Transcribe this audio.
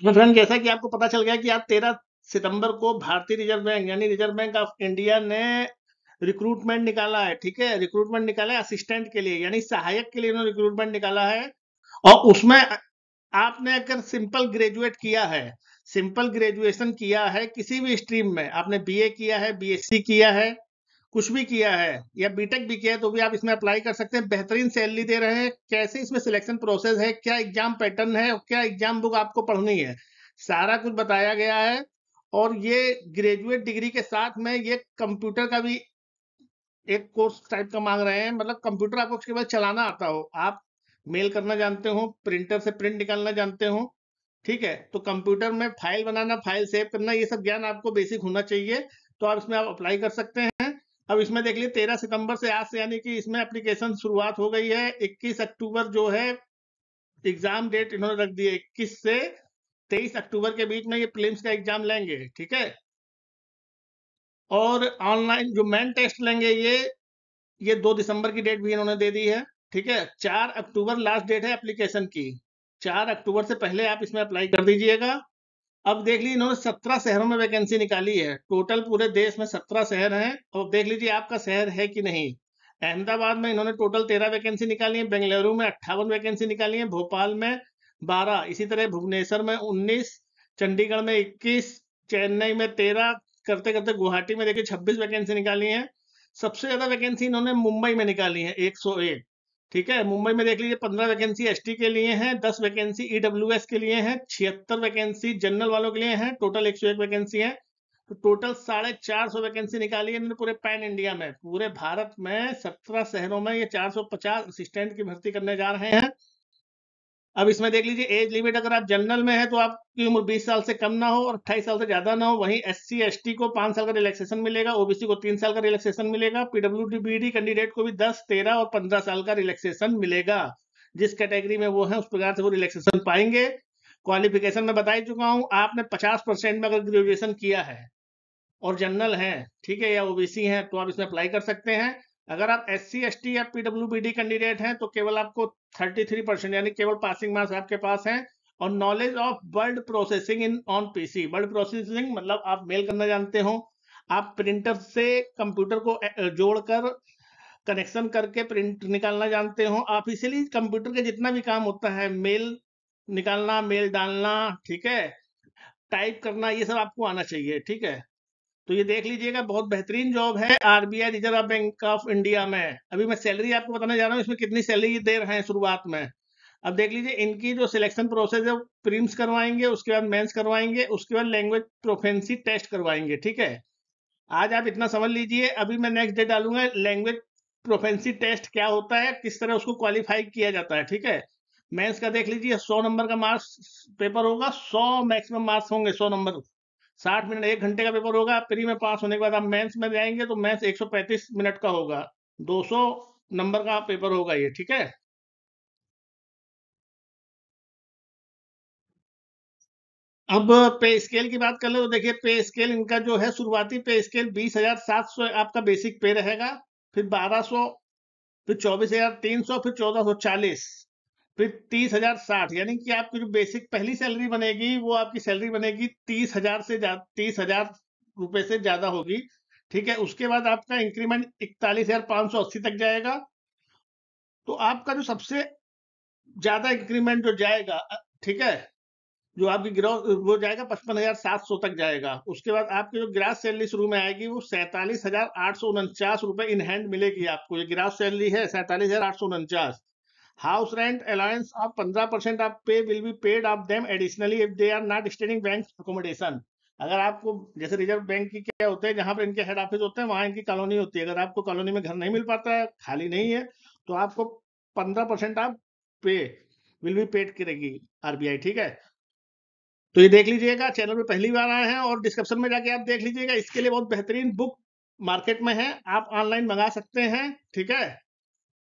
Friend मतलब जैसा कि आपको पता चल गया कि आप तेरह सितंबर को भारतीय रिजर्व बैंक यानी रिजर्व बैंक ऑफ इंडिया ने रिक्रूटमेंट निकाला है ठीक है रिक्रूटमेंट निकाला है असिस्टेंट के लिए यानी सहायक के लिए उन्होंने रिक्रूटमेंट निकाला है और उसमें आपने अगर सिंपल ग्रेजुएट किया है सिंपल ग्रेजुएशन किया है किसी भी स्ट्रीम में आपने बीए किया है बीएससी किया है कुछ भी किया है या बीटेक भी किया है तो भी आप इसमें अप्लाई कर सकते हैं बेहतरीन सैलरी दे रहे हैं कैसे इसमें सिलेक्शन प्रोसेस है क्या एग्जाम पैटर्न है क्या एग्जाम बुक आपको पढ़नी है सारा कुछ बताया गया है और ये ग्रेजुएट डिग्री के साथ में ये कंप्यूटर का भी एक कोर्स टाइप का मांग रहे हैं मतलब कंप्यूटर आपको उसके बाद चलाना आता हो आप मेल करना जानते हो प्रिंटर से प्रिंट निकालना जानते हो ठीक है तो कंप्यूटर में फाइल बनाना फाइल सेव करना ये सब ज्ञान आपको बेसिक होना चाहिए तो आप इसमें आप अप्लाई कर सकते हैं अब इसमें देख लीजिए तेरह सितंबर से आज से यानी कि इसमें एप्लीकेशन शुरुआत हो गई है इक्कीस अक्टूबर जो है एग्जाम डेट इन्होंने रख दी है इक्कीस से तेईस अक्टूबर के बीच में ये प्लेम्स का एग्जाम लेंगे ठीक है और ऑनलाइन जो मेन टेस्ट लेंगे ये ये दो दिसंबर की डेट भी इन्होंने दे दी है ठीक है चार अक्टूबर लास्ट डेट है एप्लीकेशन की चार अक्टूबर से पहले आप इसमें अप्लाई कर दीजिएगा अब देख लीजिए इन्होंने सत्रह शहरों में वैकेंसी निकाली है टोटल पूरे देश में सत्रह शहर हैं और देख लीजिए आपका शहर है कि नहीं अहमदाबाद में इन्होंने टोटल तेरह वैकेंसी निकाली है बेंगलुरु में अट्ठावन वैकेंसी निकाली है भोपाल में बारह इसी तरह भुवनेश्वर में उन्नीस चंडीगढ़ में इक्कीस चेन्नई में तेरह करते करते गुवाहाटी में देखिए छब्बीस वैकेंसी निकाली है सबसे ज्यादा वैकेंसी इन्होंने मुंबई में निकाली है एक सौ एक ठीक है मुंबई में देख लीजिए पंद्रह वैकेंसी एसटी के लिए हैं दस वैकेंसी ईडब्ल्यूएस e के लिए हैं छिहत्तर वैकेंसी जनरल वालों के लिए हैं टोटल एक सौ एक वैकेंसी है तो टोटल साढ़े चार सौ वैकेंसी निकाली है पूरे पैन इंडिया में पूरे भारत में सत्रह शहरों में ये चार सौ पचास असिस्टेंट की भर्ती करने जा रहे हैं अब इसमें देख लीजिए एज लिमिट अगर आप जनरल में है तो आपकी उम्र 20 साल से कम ना हो और अट्ठाईस साल से ज्यादा ना हो वहीं एस सी को पांच साल का रिलैक्सेशन मिलेगा ओबीसी को तीन साल का रिलैक्सेशन मिलेगा पीडब्ल्यू कैंडिडेट को भी दस तेरह और पंद्रह साल का रिलैक्सेशन मिलेगा जिस कैटेगरी में वो है उस प्रकार से वो रिलैक्सेशन पाएंगे क्वालिफिकेशन में बता ही चुका हूँ आपने पचास परसेंट में अगर ग्रेजुएशन किया है और जनरल है ठीक है या ओबीसी है तो आप इसमें अप्लाई कर सकते हैं अगर आप एस सी या पीडब्ल्यू कैंडिडेट हैं तो केवल आपको थर्टी थ्री परसेंट यानी केवल पासिंग मार्क्स आपके पास हैं और knowledge of word processing in on PC word processing मतलब आप मेल करना जानते हो आप प्रिंटर से कंप्यूटर को जोड़कर कनेक्शन करके प्रिंट निकालना जानते हो आप इसीलिए कंप्यूटर के जितना भी काम होता है मेल निकालना मेल डालना ठीक है टाइप करना ये सब आपको आना चाहिए ठीक है तो ये देख लीजिएगा बहुत बेहतरीन जॉब है RBI Reserve Bank of India में अभी मैं सैलरी आपको बताने जा रहा हूँ इसमें कितनी सैलरी दे रहे हैं शुरुआत में अब देख लीजिए इनकी जो सिलेक्शन प्रोसेस है प्रीम्स करवाएंगे उसके बाद मेंस करवाएंगे उसके बाद लैंग्वेज प्रोफेंसी टेस्ट करवाएंगे ठीक है आज आप इतना समझ लीजिए अभी मैं नेक्स्ट डे डालूंगा लैंग्वेज प्रोफेंसी टेस्ट क्या होता है किस तरह उसको क्वालिफाई किया जाता है ठीक है मेंस का देख लीजिए सौ नंबर का मार्क्स पेपर होगा सौ मैक्सिमम मार्क्स होंगे सौ नंबर साठ मिनट एक घंटे का पेपर होगा प्री में पास होने के बाद आप मेंस में जाएंगे तो मेंस 135 मिनट का होगा 200 नंबर का पेपर होगा ये ठीक है अब पे स्केल की बात कर ले तो देखिए पे स्केल इनका जो है शुरुआती पे स्केल 20,700 आपका बेसिक पे रहेगा फिर 1200 फिर 24,300 फिर 1440 तो तीस हजार साठ यानी कि आपकी जो बेसिक पहली सैलरी बनेगी वो आपकी सैलरी बनेगी तीस हजार से तीस हजार रुपए से ज्यादा होगी ठीक है उसके बाद आपका इंक्रीमेंट इकतालीस हजार पांच सौ अस्सी तक जाएगा तो आपका जो सबसे ज्यादा इंक्रीमेंट जो जाएगा ठीक है जो आपकी ग्रो वो जाएगा पचपन हजार सात सौ तक जाएगा उसके बाद आपकी जो ग्रास सैलरी शुरू में आएगी वो सैतालीस हजार आठ सौ उनचास रुपए इन हैंड मिलेगी आपको ये ग्रास सैलरी है सैतालीस हजार आठ सौ उनचास House rent allowance of 15% of pay will be paid of them additionally if they are not staying bank accommodation. अगर आपको जैसे रिजर्व बैंक की क्या होते हैं जहां पर इनके हेड ऑफिस होते हैं वहां इनकी कॉलोनी होती है अगर आपको कॉलोनी में घर नहीं मिल पाता है खाली नहीं है तो आपको पंद्रह परसेंट आप पे विल बी पेड करेगी आरबीआई ठीक है तो ये देख लीजिएगा चैनल पे पहली बार आए हैं और डिस्क्रिप्शन में जाके आप देख लीजिएगा इसके लिए बहुत बेहतरीन बुक मार्केट में है आप ऑनलाइन मंगा सकते हैं ठीक है